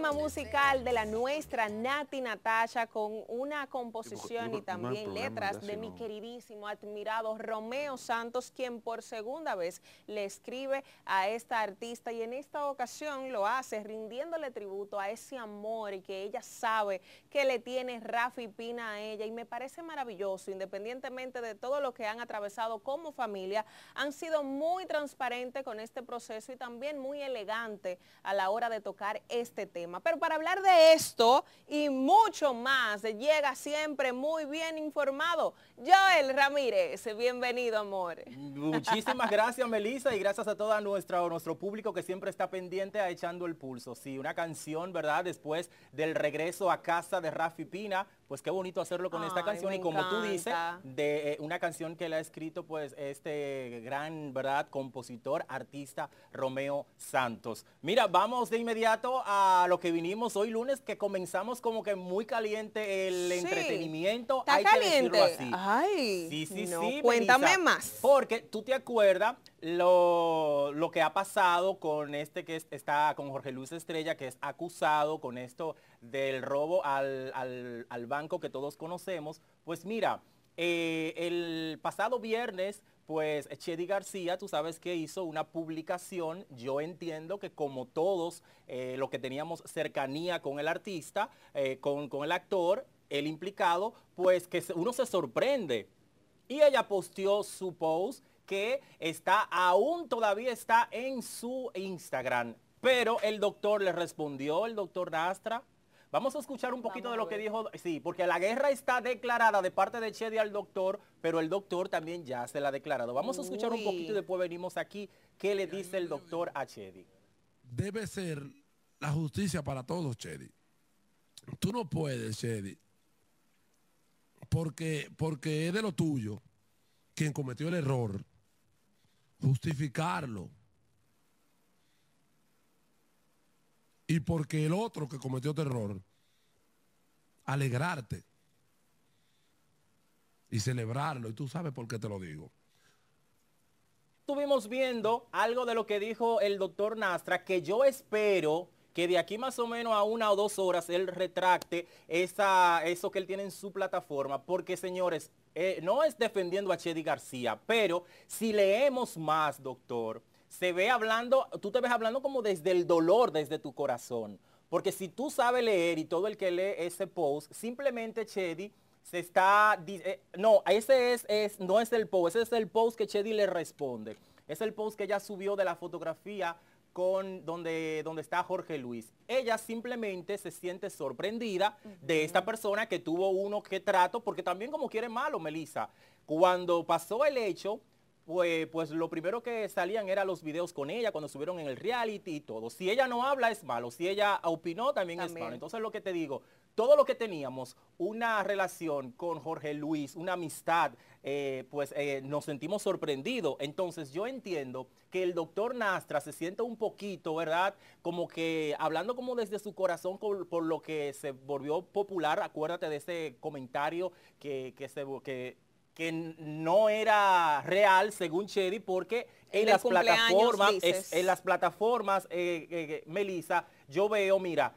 tema musical de la nuestra Nati Natasha con una composición y también letras de mi queridísimo, admirado Romeo Santos, quien por segunda vez le escribe a esta artista y en esta ocasión lo hace rindiéndole tributo a ese amor y que ella sabe que le tiene Rafi Pina a ella y me parece maravilloso, independientemente de todo lo que han atravesado como familia, han sido muy transparentes con este proceso y también muy elegante a la hora de tocar este tema. Pero para hablar de esto y mucho más, llega siempre muy bien informado Joel Ramírez. Bienvenido, amor. Muchísimas gracias, Melissa, y gracias a todo nuestra nuestro público que siempre está pendiente a Echando el Pulso. Sí, una canción, ¿verdad? Después del regreso a casa de Rafi Pina, pues qué bonito hacerlo con esta canción. Y como tú dices, de eh, una canción que la ha escrito pues este gran, ¿verdad? Compositor, artista, Romeo Santos. Mira, vamos de inmediato a lo que vinimos hoy lunes, que comenzamos como que muy caliente el entretenimiento. Está hay caliente. Que así. Ay, sí, sí, sí. Cuéntame más. Porque tú te acuerdas lo, que ha pasado con este que está con Jorge Luis Estrella, que es acusado con esto del robo al, banco que todos conocemos, pues mira, eh, el pasado viernes, pues Chedi García, tú sabes que hizo una publicación, yo entiendo que como todos eh, los que teníamos cercanía con el artista, eh, con, con, el actor, el implicado, pues que uno se sorprende. Y ella posteó su post que está aún todavía está en su Instagram. Pero el doctor le respondió, el doctor Nastra. Vamos a escuchar un poquito de lo que dijo, sí, porque la guerra está declarada de parte de Chedi al doctor, pero el doctor también ya se la ha declarado. Vamos a escuchar un poquito y después venimos aquí qué le dice el doctor a Chedi. Debe ser la justicia para todos, Chedi. Tú no puedes, Chedi, porque, porque es de lo tuyo quien cometió el error justificarlo. Y porque el otro que cometió terror, este alegrarte y celebrarlo. Y tú sabes por qué te lo digo. Estuvimos viendo algo de lo que dijo el doctor Nastra, que yo espero que de aquí más o menos a una o dos horas él retracte eso que él tiene en su plataforma, porque señores, eh, no es defendiendo a Chedi García, pero si leemos más, doctor, se ve hablando, tú te ves hablando como desde el dolor, desde tu corazón. Porque si tú sabes leer y todo el que lee ese post, simplemente Chedi se está... Eh, no, ese es, no es el post, ese es el post que Chedi le responde. Es el post que ella subió de la fotografía con donde, donde está Jorge Luis. Ella simplemente se siente sorprendida de esta persona que tuvo uno que trato, porque también como quiere malo, Melissa. Cuando pasó el hecho, pues, pues, lo primero que salían eran los videos con ella cuando subieron en el reality y todo. Si ella no habla es malo, si ella opinó también, también. es malo. Entonces lo que te digo, todo lo que teníamos, una relación con Jorge Luis, una amistad, eh, pues eh, nos sentimos sorprendidos. Entonces yo entiendo que el doctor Nastra se siente un poquito, ¿verdad? Como que hablando como desde su corazón por, lo que se volvió popular, acuérdate de ese comentario que, no era real según Chedi porque en, las plataformas, en las plataformas, eh, Melissa, yo veo, mira,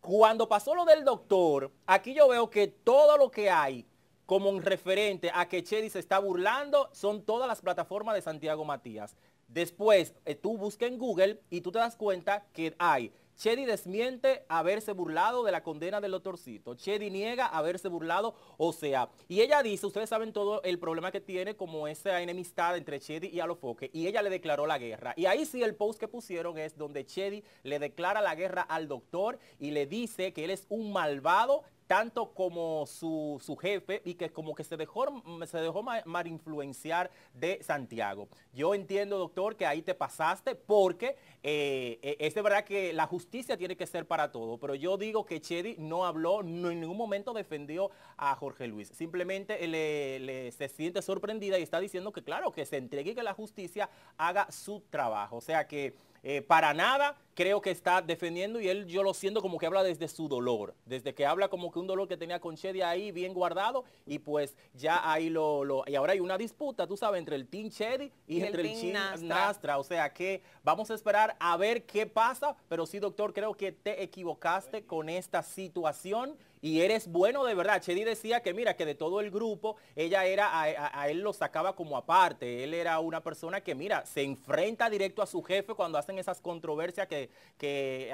cuando pasó lo del doctor, aquí yo veo que todo lo que hay como referente a que Chedi se está burlando son todas las plataformas de Santiago Matías. Después, eh, tú buscas en Google y tú te das cuenta que hay Chedi desmiente haberse burlado de la condena del doctorcito. Chedi niega haberse burlado, o sea, y ella dice, ustedes saben todo el problema que tiene como esa enemistad entre Chedi y Alofoque, y ella le declaró la guerra. Y ahí sí el post que pusieron es donde Chedi le declara la guerra al doctor y le dice que él es un malvado tanto como su, jefe y que como que se dejó, mm, se dejó mal, influenciar de Santiago. Yo entiendo, doctor, que ahí te pasaste porque eh, eh, es de verdad que la justicia tiene que ser para todo, pero yo digo que Chedi no habló, no, en ningún momento defendió a Jorge Luis. Simplemente se siente sorprendida y está diciendo que claro, que se entregue y que la justicia haga su trabajo. O sea que eh, para nada creo que está defendiendo y él yo lo siento como que habla desde su dolor, desde que habla como que un dolor que tenía con Chedi ahí bien guardado y pues ya ahí lo, y ahora hay una disputa, tú sabes, entre el Team Chedi y, entre el, Team o sea que vamos a esperar a ver qué pasa, pero sí doctor, creo que te equivocaste con esta situación y eres bueno de verdad. Chedi decía que mira, que de todo el grupo, ella era, a, él lo sacaba como aparte. Él era una persona que mira, se enfrenta directo a su jefe cuando hacen esas controversias que,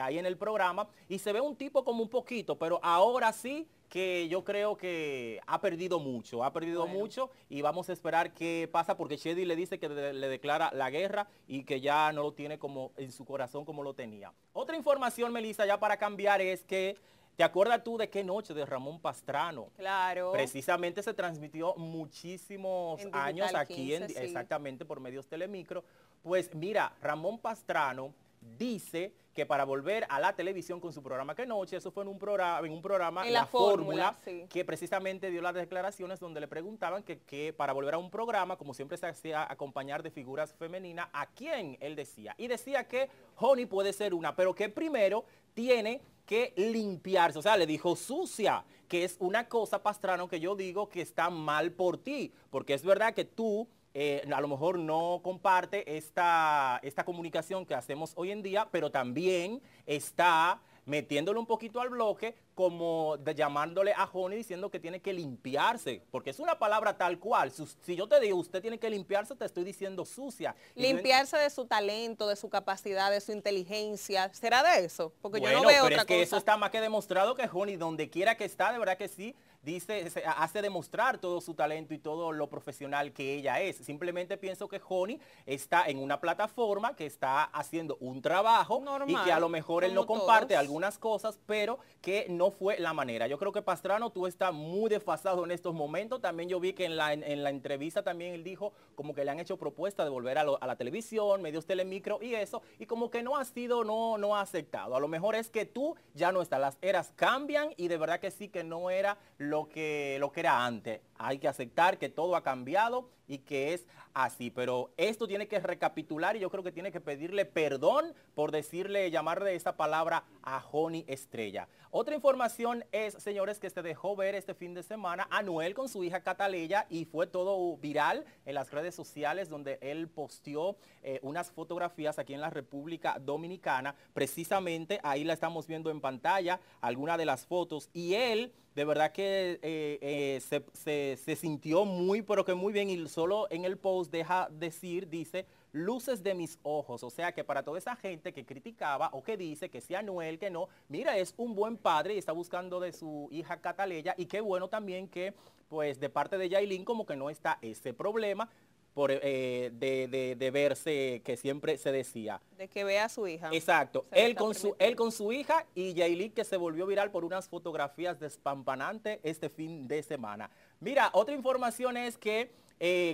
hay en el programa y se ve un tipo como un poquito, pero ahora sí que yo creo que ha perdido mucho, ha perdido mucho y vamos a esperar qué pasa porque Chedi le dice que le declara la guerra y que ya no lo tiene como en su corazón como lo tenía. Otra información, Melissa, ya para cambiar es que ¿Te acuerdas tú de qué noche de Ramón Pastrano? Claro. Precisamente se transmitió muchísimos años aquí, exactamente por medios telemicro. Pues mira, Ramón Pastrano dice que para volver a la televisión con su programa que noche, eso fue en un programa, en un programa la, fórmula, que precisamente dio las declaraciones donde le preguntaban que, que para volver a un programa, como siempre se hacía acompañar de figuras femeninas, ¿a quién él decía? Y decía que Honey puede ser una, pero que primero tiene que limpiarse. O sea, le dijo sucia, que es una cosa, Pastrano, que yo digo que está mal por ti, porque es verdad que tú eh, a lo mejor no comparte esta, esta comunicación que hacemos hoy en día, pero también está metiéndole un poquito al bloque, como de llamándole a Joni diciendo que tiene que limpiarse, porque es una palabra tal cual. Si, yo te digo, usted tiene que limpiarse, te estoy diciendo sucia. Limpiarse de su talento, de su capacidad, de su inteligencia. ¿Será de eso? Porque yo no veo pero es que eso está más que demostrado que Joni, donde quiera que está, de verdad que sí, dice, hace demostrar todo su talento y todo lo profesional que ella es. Simplemente pienso que Honey está en una plataforma que está haciendo un trabajo y que a lo mejor él no comparte algunas cosas, pero que no fue la manera. Yo creo que Pastrano, tú estás muy desfasado en estos momentos. También yo vi que en la, en, la entrevista también él dijo como que le han hecho propuesta de volver a, la televisión, medios telemicro y eso, y como que no ha sido, no, no ha aceptado. A lo mejor es que tú ya no estás, las eras cambian y de verdad que sí que no era lo lo que, lo que era antes hay que aceptar que todo ha cambiado y que es así. Pero esto tiene que recapitular y yo creo que tiene que pedirle perdón por decirle, llamarle esta palabra a Joni Estrella. Otra información es, señores, que se dejó ver este fin de semana a Noel con su hija Cataleya y fue todo viral en las redes sociales donde él posteó eh, unas fotografías aquí en la República Dominicana. Precisamente ahí la estamos viendo en pantalla, alguna de las fotos. Y él, de verdad que eh, eh, se eh, se sintió muy, pero que muy bien y solo en el post deja decir, dice, luces de mis ojos. O sea que para toda esa gente que criticaba o que dice que sea Noel, que no, mira, es un buen padre y está buscando de su hija Cataleya y qué bueno también que pues de parte de Yailin como que no está ese problema. Por, eh, de, verse, que siempre se decía. De que vea a su hija. Exacto. Él con su, él con su hija y Yailin que se volvió viral por unas fotografías despampanantes este fin de semana. Mira, otra información es que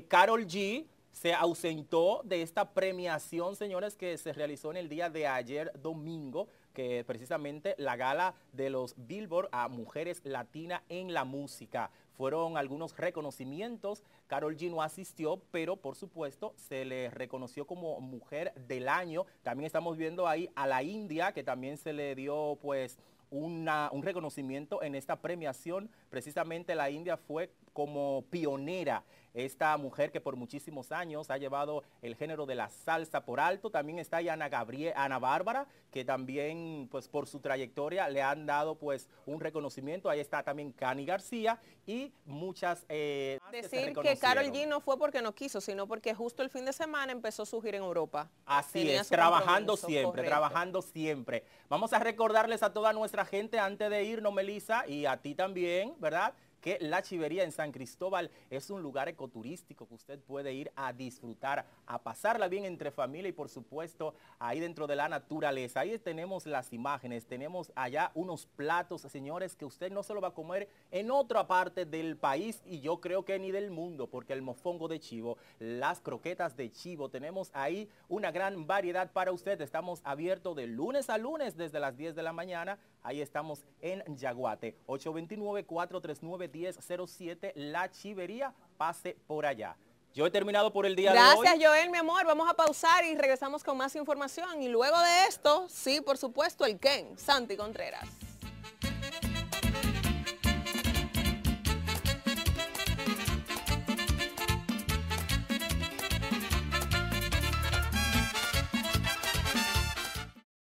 Carol eh, G se ausentó de esta premiación, señores, que se realizó en el día de ayer, domingo, que precisamente la gala de los Billboard a mujeres latinas en la música. Fueron algunos reconocimientos. Carol G no asistió, pero por supuesto se le reconoció como mujer del año. También estamos viendo ahí a la India, que también se le dio pues un reconocimiento en esta premiación. Precisamente la India fue como pionera esta mujer que por muchísimos años ha llevado el género de la salsa por alto. También está Ana, Gabriel, Ana Bárbara, que también pues por su trayectoria le han dado pues un reconocimiento. Ahí está también Cani García y muchas... Eh, Decir que, Carol G no fue porque no quiso, sino porque justo el fin de semana empezó a surgir en Europa. Así es, trabajando siempre, trabajando siempre. Vamos a recordarles a toda nuestra gente antes de irnos, Melisa, y a ti también, ¿verdad? que la Chivería en San Cristóbal es un lugar ecoturístico que usted puede ir a disfrutar, a pasarla bien entre familia y por supuesto ahí dentro de la naturaleza. Ahí tenemos las imágenes, tenemos allá unos platos, señores, que usted no se lo va a comer en otra parte del país y yo creo que ni del mundo, porque el mofongo de chivo, las croquetas de chivo, tenemos ahí una gran variedad para usted. Estamos abiertos de lunes a lunes desde las 10 de la mañana Ahí estamos en Yaguate. 829-439-1007, La Chivería. Pase por allá. Yo he terminado por el día de hoy. Gracias, Joel, mi amor. Vamos a pausar y regresamos con más información. Y luego de esto, sí, por supuesto, el Ken, Santi Contreras.